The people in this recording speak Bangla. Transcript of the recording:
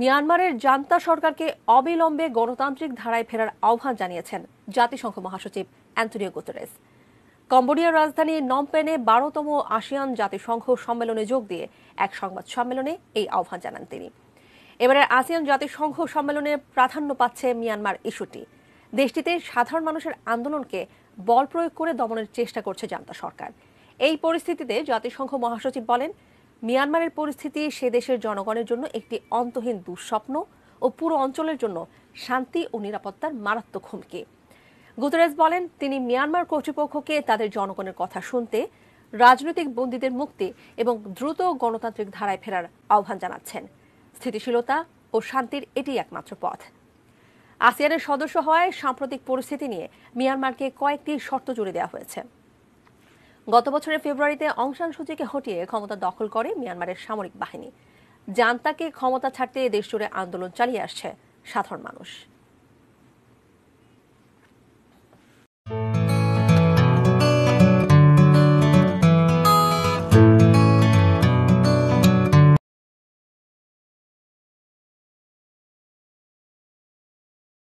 মিয়ানমারের জান্তা সরকারকে অবিলম্বে গণতান্ত্রিক ধারায় ফেরার আহ্বান জানিয়েছেন জাতিসংঘ মহাসচিব অ্যান্থনিও গুতেরেস কম্বোডিয়ার রাজধানী নমপেনে বারোতম আসিয়ান জাতিসংঘ সম্মেলনে যোগ দিয়ে এক সংবাদ সম্মেলনে এই আহ্বান জানান তিনি এবারের আসিয়ান জাতিসংঘ সম্মেলনে প্রাধান্য পাচ্ছে মিয়ানমার ইস্যুটি দেশটিতে সাধারণ মানুষের আন্দোলনকে বল প্রয়োগ করে দমনের চেষ্টা করছে জান্তা সরকার এই পরিস্থিতিতে জাতিসংঘ মহাসচিব বলেন মিয়ানমারের পরিস্থিতি সে দেশের জনগণের জন্য একটি অন্তহীন দুঃস্বপ্ন ও পুরো অঞ্চলের জন্য শান্তি ও নিরাপত্তার মারাত্মক হুমকি গুতরেজ বলেন তিনি মিয়ানমার কর্তৃপক্ষকে তাদের জনগণের কথা শুনতে রাজনৈতিক বন্দীদের মুক্তি এবং দ্রুত গণতান্ত্রিক ধারায় ফেরার আহ্বান জানাচ্ছেন স্থিতিশীলতা ও শান্তির এটি একমাত্র পথ আসিয়ানের সদস্য হওয়ায় সাম্প্রতিক পরিস্থিতি নিয়ে মিয়ানমারকে কয়েকটি শর্ত জুড়ে দেওয়া হয়েছে গত বছরের ফেব্রুয়ারিতে অংশান সূচিকে হটিয়ে ক্ষমতা দখল করে মিয়ানমারের সামরিক বাহিনী জান্তাকে ক্ষমতা ছাড়তে দেশজুড়ে আন্দোলন চালিয়ে আসছে সাধারণ মানুষ